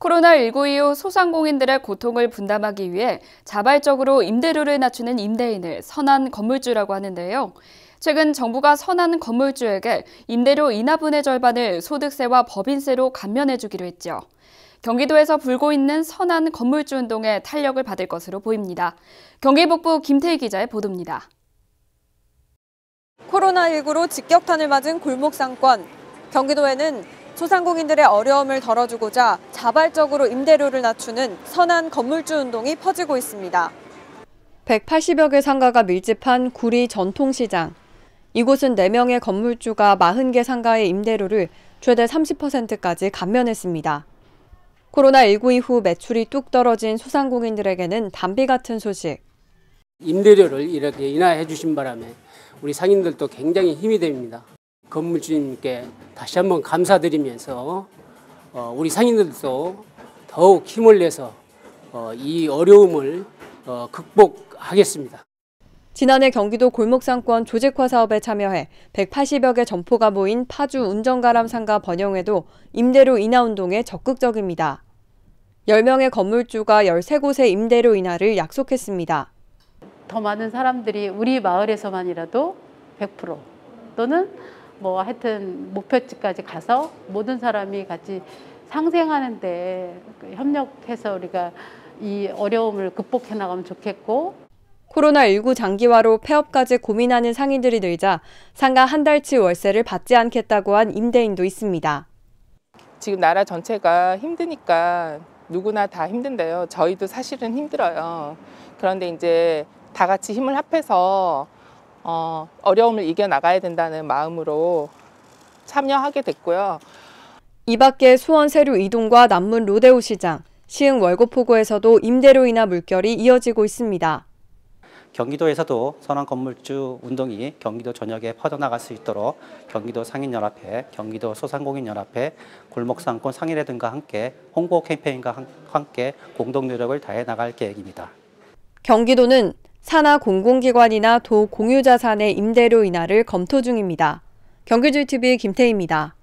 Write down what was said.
코로나19 이후 소상공인들의 고통을 분담하기 위해 자발적으로 임대료를 낮추는 임대인을 선한 건물주라고 하는데요. 최근 정부가 선한 건물주에게 임대료 인하분의 절반을 소득세와 법인세로 감면해 주기로 했죠. 경기도에서 불고 있는 선한 건물주 운동에 탄력을 받을 것으로 보입니다. 경기북부 김태희 기자의 보도입니다. 코로나19로 직격탄을 맞은 골목 상권. 경기도에는 소상공인들의 어려움을 덜어주고자 자발적으로 임대료를 낮추는 선한 건물주 운동이 퍼지고 있습니다. 180여 개 상가가 밀집한 구리 전통시장. 이곳은 4명의 건물주가 40개 상가의 임대료를 최대 30%까지 감면했습니다. 코로나19 이후 매출이 뚝 떨어진 소상공인들에게는 담비 같은 소식. 임대료를 이렇게 인하해 주신 바람에 우리 상인들도 굉장히 힘이 됩니다. 건물주님께 다시 한번 감사드리면서 어, 우리 상인들도 더욱 힘을 내서 어, 이 어려움을 어, 극복하겠습니다. 지난해 경기도 골목상권 조직화 사업에 참여해 180여 개 점포가 모인 파주 운전가람 상가 번영에도 임대료 인하 운동에 적극적입니다. 10명의 건물주가 13곳의 임대료 인하를 약속했습니다. 더 많은 사람들이 우리 마을에서만이라도 100% 또는 뭐 하여튼 목표지까지 가서 모든 사람이 같이 상생하는데 그 협력해서 우리가 이 어려움을 극복해 나가면 좋겠고 코로나19 장기화로 폐업까지 고민하는 상인들이 늘자 상가 한 달치 월세를 받지 않겠다고 한 임대인도 있습니다. 지금 나라 전체가 힘드니까 누구나 다 힘든데요. 저희도 사실은 힘들어요. 그런데 이제 다 같이 힘을 합해서 어, 어려움을 이겨나가야 된다는 마음으로 참여하게 됐고요. 이 밖에 수원 세류 이동과 남문 로데오 시장, 시흥 월고포구에서도 임대로 인하 물결이 이어지고 있습니다. 경기도에서도 선한 건물주 운동이 경기도 전역에 퍼져나갈 수 있도록 경기도 상인연합회, 경기도 소상공인연합회, 골목상권 상인회 등과 함께 홍보 캠페인과 함께 공동 노력을 다해 나갈 계획입니다. 경기도는 산하 공공기관이나 도 공유자산의 임대료 인하를 검토 중입니다. 경기주TV 김태희입니다.